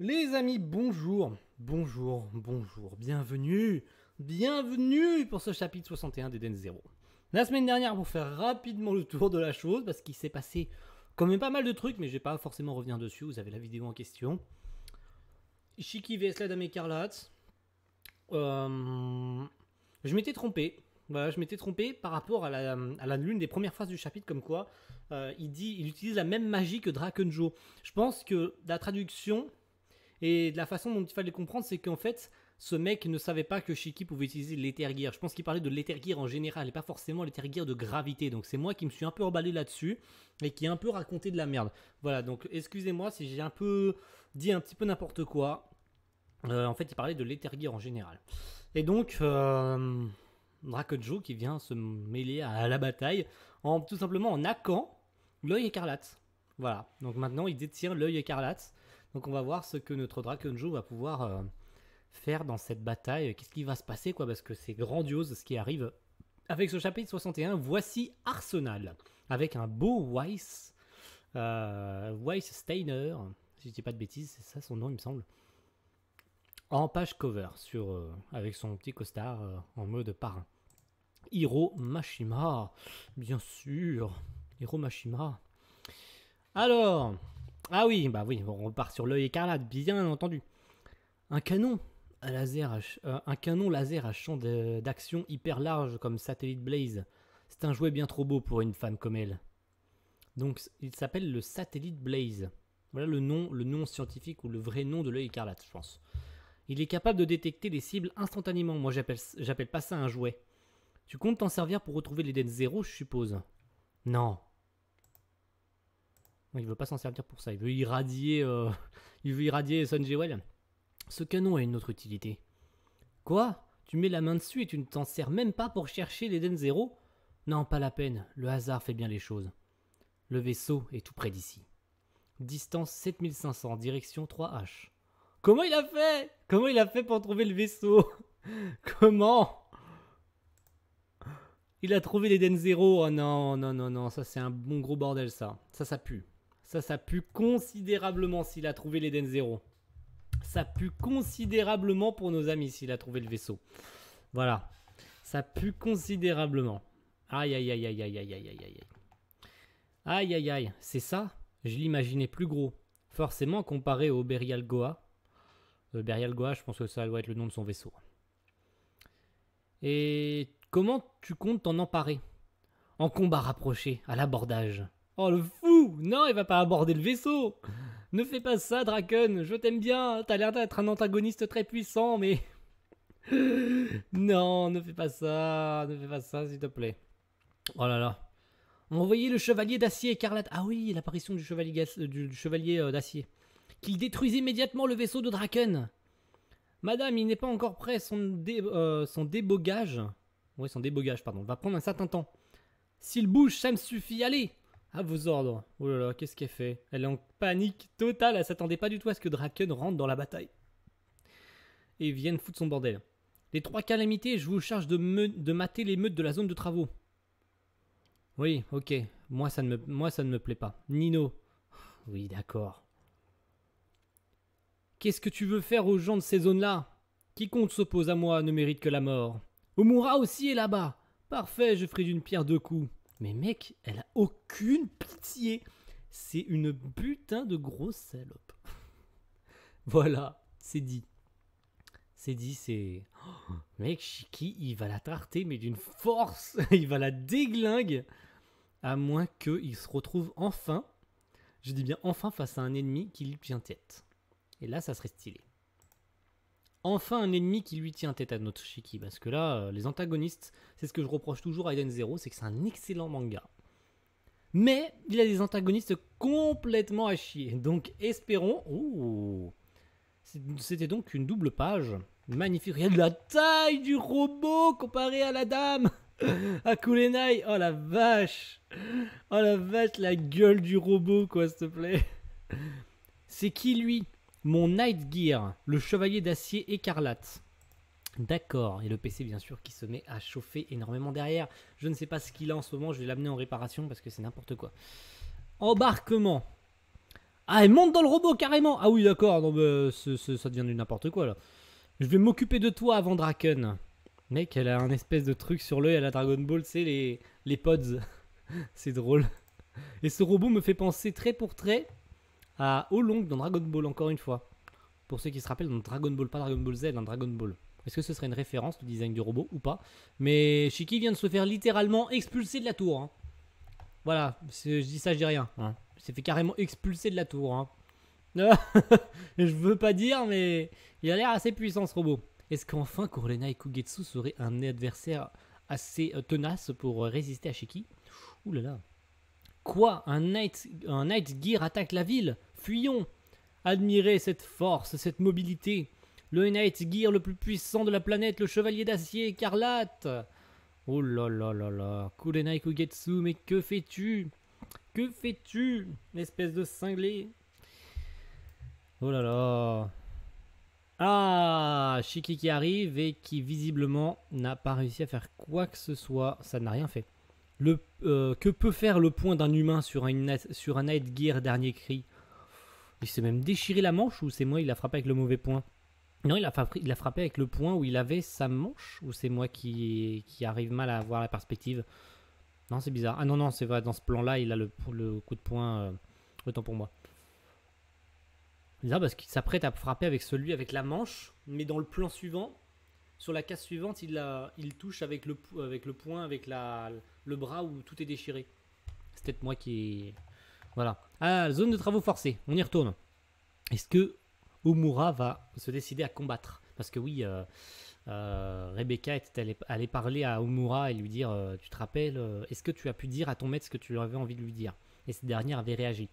Les amis, bonjour, bonjour, bonjour, bienvenue, bienvenue pour ce chapitre 61 d'Eden Zero. La semaine dernière, pour faire rapidement le tour de la chose, parce qu'il s'est passé quand même pas mal de trucs, mais je vais pas forcément revenir dessus, vous avez la vidéo en question. Shiki vs la Dame euh, je m'étais trompé, je m'étais trompé par rapport à la, l'une des premières phrases du chapitre, comme quoi euh, il dit, il utilise la même magie que Drakenjo. Je pense que la traduction et de la façon dont il fallait comprendre, c'est qu'en fait, ce mec ne savait pas que Shiki pouvait utiliser l'éther-gear. Je pense qu'il parlait de léther en général et pas forcément l'éther-gear de gravité. Donc c'est moi qui me suis un peu emballé là-dessus et qui ai un peu raconté de la merde. Voilà, donc excusez-moi si j'ai un peu dit un petit peu n'importe quoi. Euh, en fait, il parlait de léther en général. Et donc, euh, Dracojo qui vient se mêler à la bataille en tout simplement en hackant l'œil écarlate. Voilà, donc maintenant il détient l'œil écarlate. Donc on va voir ce que notre Drakenjo va pouvoir euh, faire dans cette bataille. Qu'est-ce qui va se passer, quoi, parce que c'est grandiose ce qui arrive. Avec ce chapitre 61, voici Arsenal, avec un beau Weiss, euh, Weiss Steiner, si je dis pas de bêtises, c'est ça son nom, il me semble. En page cover, sur, euh, avec son petit costard en mode parrain. Hiro Mashima, bien sûr. Hiro Mashima. Alors, ah oui, bah oui, on repart sur l'œil écarlate, bien entendu. Un canon à laser à euh, un canon laser à champ d'action hyper large comme Satellite Blaze. C'est un jouet bien trop beau pour une femme comme elle. Donc il s'appelle le Satellite Blaze. Voilà le nom, le nom scientifique ou le vrai nom de l'œil écarlate, je pense. Il est capable de détecter les cibles instantanément. Moi, j'appelle pas ça un jouet. Tu comptes t'en servir pour retrouver l'Eden Zero, je suppose Non, il veut pas s'en servir pour ça. Il veut irradier, euh, il veut irradier Sun Ce canon a une autre utilité. Quoi Tu mets la main dessus et tu ne t'en sers même pas pour chercher l'Eden Zero Non, pas la peine. Le hasard fait bien les choses. Le vaisseau est tout près d'ici. Distance 7500, direction 3H. Comment il a fait Comment il a fait pour trouver le vaisseau Comment il a trouvé l'Eden Zero. Oh non, non, non, non. Ça, c'est un bon gros bordel, ça. Ça, ça pue. Ça, ça pue considérablement s'il a trouvé l'Eden Zero. Ça pue considérablement pour nos amis s'il a trouvé le vaisseau. Voilà. Ça pue considérablement. Aïe, aïe, aïe, aïe, aïe, aïe, aïe, aïe, aïe. Aïe, aïe, aïe. C'est ça Je l'imaginais plus gros. Forcément, comparé au Berial Goa. Le euh, Berial Goa, je pense que ça doit être le nom de son vaisseau. Et comment tu comptes t'en emparer En combat rapproché, à l'abordage. Oh le fou non, il va pas aborder le vaisseau Ne fais pas ça, Draken Je t'aime bien T'as l'air d'être un antagoniste très puissant, mais... non, ne fais pas ça Ne fais pas ça, s'il te plaît. Oh là là. On le chevalier d'acier écarlate. Ah oui, l'apparition du chevalier, euh, du, chevalier euh, d'acier. Qu'il détruise immédiatement le vaisseau de Draken. Madame, il n'est pas encore prêt. Son, euh, son débogage... Oui son débogage, pardon. Va prendre un certain temps. S'il bouge, ça me suffit. Allez à vos ordres. Oh là là, qu'est-ce qu'elle fait Elle est en panique totale, elle s'attendait pas du tout à ce que Draken rentre dans la bataille. Et vienne foutre son bordel. Les trois calamités, je vous charge de, mater de mater l'émeute de la zone de travaux. Oui, ok. Moi ça ne me, moi, ça ne me plaît pas. Nino. Oui, d'accord. Qu'est-ce que tu veux faire aux gens de ces zones-là Quiconque s'oppose à moi ne mérite que la mort. Omura aussi est là-bas. Parfait, je ferai d'une pierre deux coups. Mais mec, elle a aucune pitié. C'est une putain de grosse salope. voilà, c'est dit. C'est dit, c'est. mec, Chiki, il va la tarter, mais d'une force Il va la déglingue À moins qu'il se retrouve enfin, je dis bien enfin, face à un ennemi qui lui tient tête. Et là, ça serait stylé enfin un ennemi qui lui tient tête à notre Shiki, parce que là, euh, les antagonistes, c'est ce que je reproche toujours à Eden Zero, c'est que c'est un excellent manga. Mais il a des antagonistes complètement à chier, donc espérons... Ouh C'était donc une double page, magnifique, regarde la taille du robot comparé à la dame à Kulenai, oh la vache Oh la vache, la gueule du robot, quoi, s'il te plaît C'est qui lui mon Night Gear, le chevalier d'acier écarlate. D'accord, et le PC bien sûr qui se met à chauffer énormément derrière. Je ne sais pas ce qu'il a en ce moment, je vais l'amener en réparation parce que c'est n'importe quoi. Embarquement. Ah, elle monte dans le robot carrément Ah oui, d'accord, non, ça devient du n'importe quoi là. Je vais m'occuper de toi avant Draken. Mec, elle a un espèce de truc sur l'œil à la Dragon Ball, c'est les, les pods. c'est drôle. Et ce robot me fait penser trait pour trait à long dans Dragon Ball, encore une fois. Pour ceux qui se rappellent, dans Dragon Ball, pas Dragon Ball Z, dans hein, Dragon Ball. Est-ce que ce serait une référence au design du robot ou pas Mais Shiki vient de se faire littéralement expulser de la tour. Hein. Voilà, je dis ça, je dis rien. Il s'est fait carrément expulser de la tour. Hein. je veux pas dire, mais il a l'air assez puissant ce robot. Est-ce qu'enfin Kurena et Kugetsu serait un adversaire assez euh, tenace pour euh, résister à Shiki Ouh là là. Quoi un Night, un Night Gear attaque la ville Fuyons Admirez cette force, cette mobilité. Le Night Gear le plus puissant de la planète, le chevalier d'acier écarlate. Oh là là là là. Kurenai Kugetsu, mais que fais-tu Que fais-tu Espèce de cinglé. Oh là là. Ah Shiki qui arrive et qui visiblement n'a pas réussi à faire quoi que ce soit. Ça n'a rien fait. Le, euh, que peut faire le point d'un humain sur, sur un Night Gear dernier cri il s'est même déchiré la manche ou c'est moi, il l'a frappé avec le mauvais point Non, il a, frappé, il a frappé avec le point où il avait sa manche ou c'est moi qui, qui arrive mal à voir la perspective Non, c'est bizarre. Ah non, non, c'est vrai, dans ce plan-là, il a le, le coup de poing. Euh, autant pour moi. Bizarre parce qu'il s'apprête à frapper avec celui avec la manche, mais dans le plan suivant, sur la case suivante, il, il touche avec le, avec le poing, avec la, le bras où tout est déchiré. C'est peut-être moi qui, voilà. Ah, zone de travaux forcés, on y retourne. Est-ce que Omura va se décider à combattre Parce que oui, euh, euh, Rebecca était allée, parler à Omura et lui dire euh, Tu te rappelles, est-ce que tu as pu dire à ton maître ce que tu avais envie de lui dire Et cette dernière avait réagi.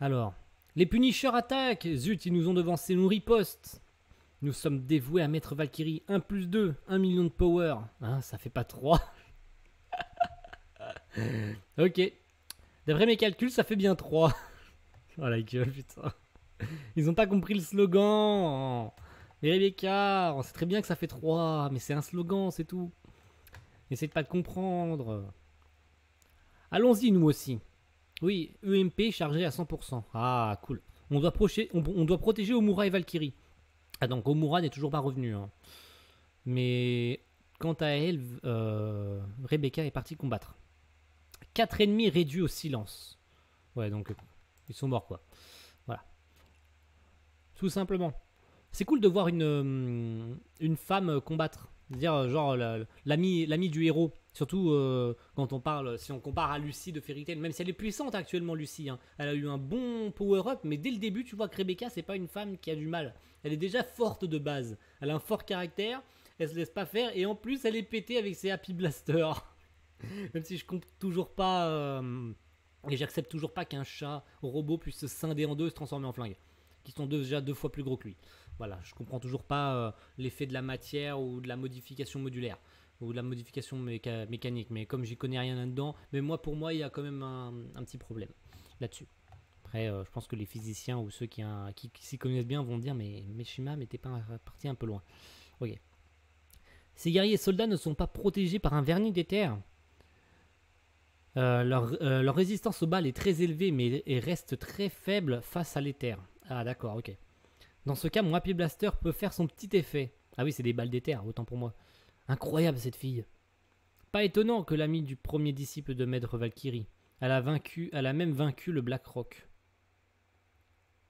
Alors, les Punishers attaquent Zut, ils nous ont devancé, nous ripostent Nous sommes dévoués à Maître Valkyrie. 1 plus 2, 1 million de power. Hein, ça fait pas 3. ok, D'après mes calculs, ça fait bien 3. oh la gueule, putain. Ils ont pas compris le slogan. Rebecca, on sait très bien que ça fait 3, mais c'est un slogan, c'est tout. N'essayez pas de comprendre. Allons-y, nous aussi. Oui, EMP chargé à 100%. Ah, cool. On doit, protéger Omura et Valkyrie. Ah, donc Omura n'est toujours pas revenu. Hein. Mais quant à elle, euh, Rebecca est partie combattre. Quatre ennemis réduits au silence. Ouais, donc euh, ils sont morts, quoi. Voilà. Tout simplement. C'est cool de voir une, euh, une femme euh, combattre. C'est-à-dire, genre, l'ami du héros. Surtout quand on parle, si on compare à Lucie de Fairy Tail, même si elle est puissante actuellement, Lucie. Hein. elle a eu un bon power-up, mais dès le début, tu vois que Rebecca, c'est pas une femme qui a du mal. Elle est déjà forte de base. Elle a un fort caractère, elle se laisse pas faire, et en plus, elle est pétée avec ses Happy Blasters. Même si je comprends toujours pas. Euh, et j'accepte toujours pas qu'un chat robot puisse se scinder en deux et se transformer en flingue. Qui sont déjà deux fois plus gros que lui. Voilà, je comprends toujours pas euh, l'effet de la matière ou de la modification modulaire ou de la modification mécanique. Mais comme j'y connais rien là-dedans, mais moi pour moi il y a quand même un, petit problème là-dessus. Après, euh, je pense que les physiciens ou ceux qui, s'y connaissent bien vont dire mais mes schémas t'es pas parti un peu loin. Ok. Ces guerriers soldats ne sont pas protégés par un vernis d'éther euh, leur, euh, leur, résistance aux balles est très élevée mais reste très faible face à l'éther. Ah d'accord, ok. Dans ce cas, mon Happy Blaster peut faire son petit effet. Ah oui, c'est des balles d'éther, autant pour moi. Incroyable cette fille. Pas étonnant que l'ami du premier disciple de Maître Valkyrie. Elle a, vaincu, elle a même vaincu le Black Rock.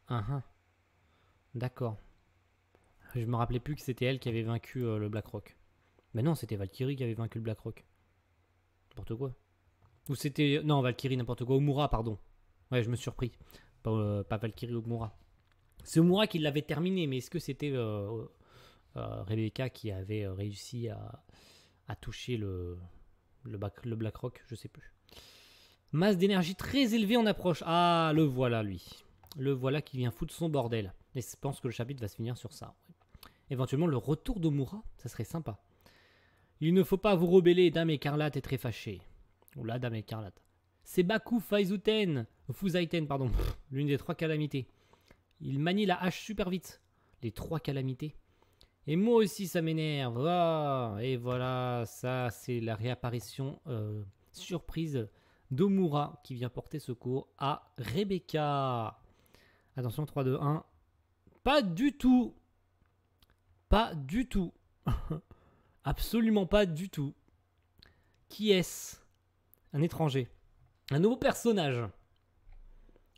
Ah, ah. D'accord. Je me rappelais plus que c'était elle qui avait vaincu euh, le Black Rock. Mais non, c'était Valkyrie qui avait vaincu le Black Rock. N'importe quoi. Ou c'était. Non, Valkyrie, n'importe quoi. Omura, pardon. Ouais, je me suis surpris. Pas, Valkyrie euh, ou Valkyrie, Omura. C'est Omura qui l'avait terminé, mais est-ce que c'était euh, euh, Rebecca qui avait réussi à, toucher le, le, Black Rock Je sais plus. Masse d'énergie très élevée en approche. Ah, le voilà, lui. Le voilà qui vient foutre son bordel. Et je pense que le chapitre va se finir sur ça. Éventuellement, le retour d'Omura, ça serait sympa. Il ne faut pas vous rebeller, Dame écarlate est très fâchée ou la Dame écarlate. C'est Baku Faizuten Fuzaiten, pardon, l'une des trois calamités. Il manie la hache super vite. Les trois calamités. Et moi aussi, ça m'énerve. Ah, et voilà, ça, c'est la réapparition euh, surprise d'Omura qui vient porter secours à Rebecca. Attention, 3, 2, 1. Pas du tout. Pas du tout. Absolument pas du tout. Qui est-ce un étranger. Un nouveau personnage.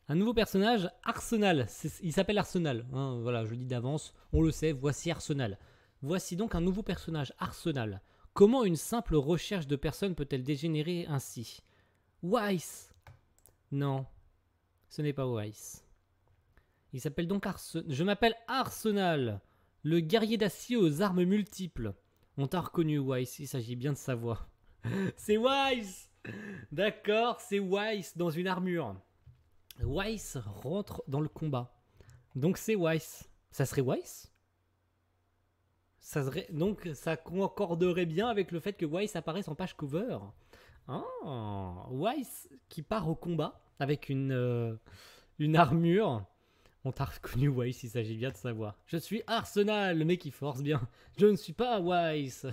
Un nouveau personnage, Arsenal. Il s'appelle Arsenal. Hein, voilà, je le dis d'avance, on le sait, voici Arsenal. Voici donc un nouveau personnage, Arsenal. Comment une simple recherche de personnes peut-elle dégénérer ainsi Weiss Non, ce n'est pas Weiss. Il s'appelle donc Arsenal. Je m'appelle Arsenal, le guerrier d'acier aux armes multiples. On t'a reconnu, Weiss, il s'agit bien de sa voix. C'est Weiss D'accord, c'est Weiss dans une armure. Weiss rentre dans le combat. Donc c'est Weiss. Ça serait Weiss ça serait, donc ça concorderait bien avec le fait que Weiss apparaisse en page cover. Ah, Weiss qui part au combat avec une, euh, une armure. On t'a reconnu Weiss, il s'agit bien de savoir. Je suis Arsenal, mais mec qui force bien. Je ne suis pas Weiss.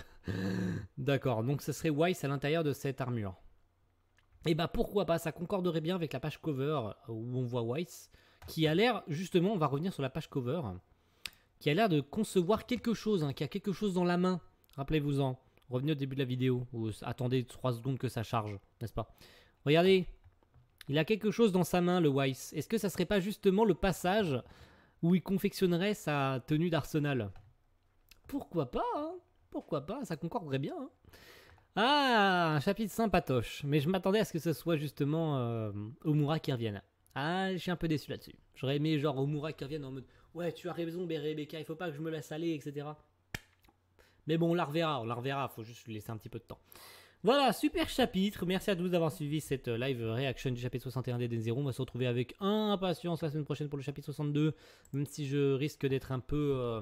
D'accord, donc ce serait Weiss à l'intérieur de cette armure. Et eh bah ben, pourquoi pas, ça concorderait bien avec la page cover où on voit Weiss, qui a l'air, justement, on va revenir sur la page cover, qui a l'air de concevoir quelque chose, hein, qui a quelque chose dans la main, rappelez-vous-en. Revenez au début de la vidéo, ou attendez 3 secondes que ça charge, n'est-ce pas Regardez, il a quelque chose dans sa main, le Weiss. Est-ce que ça serait pas justement le passage où il confectionnerait sa tenue d'arsenal Pourquoi pas, hein Pourquoi pas Ça concorderait bien, hein ah, un chapitre sympatoche, mais je m'attendais à ce que ce soit justement euh, Omura qui revienne. Ah, je suis un peu déçu là-dessus. J'aurais aimé genre Omura qui revienne en mode Ouais, tu as raison, Rebecca, il faut pas que je me laisse aller, etc. Mais bon, on la reverra, on la reverra, faut juste lui laisser un petit peu de temps. Voilà, super chapitre. Merci à tous d'avoir suivi cette euh, live reaction du chapitre 61 des D0. On va se retrouver avec impatience la semaine prochaine pour le chapitre 62, même si je risque d'être un peu. Euh,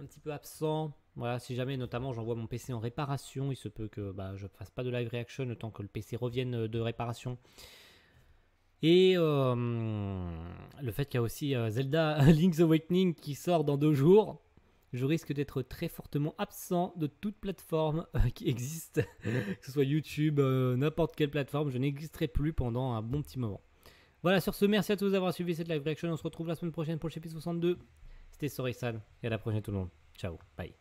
un petit peu absent. Voilà, si jamais notamment j'envoie mon PC en réparation, il se peut que bah, je ne fasse pas de live reaction tant que le PC revienne euh, de réparation. Et euh, le fait qu'il y a aussi euh, Zelda Link's Awakening qui sort dans deux jours, je risque d'être très fortement absent de toute plateforme qui existe, que ce soit YouTube, n'importe quelle plateforme, je n'existerai plus pendant un bon petit moment. Voilà, sur ce, merci à tous d'avoir suivi cette live reaction. On se retrouve la semaine prochaine pour le chapitre 62. C'était Sorisan et à la prochaine tout le monde. Ciao, bye.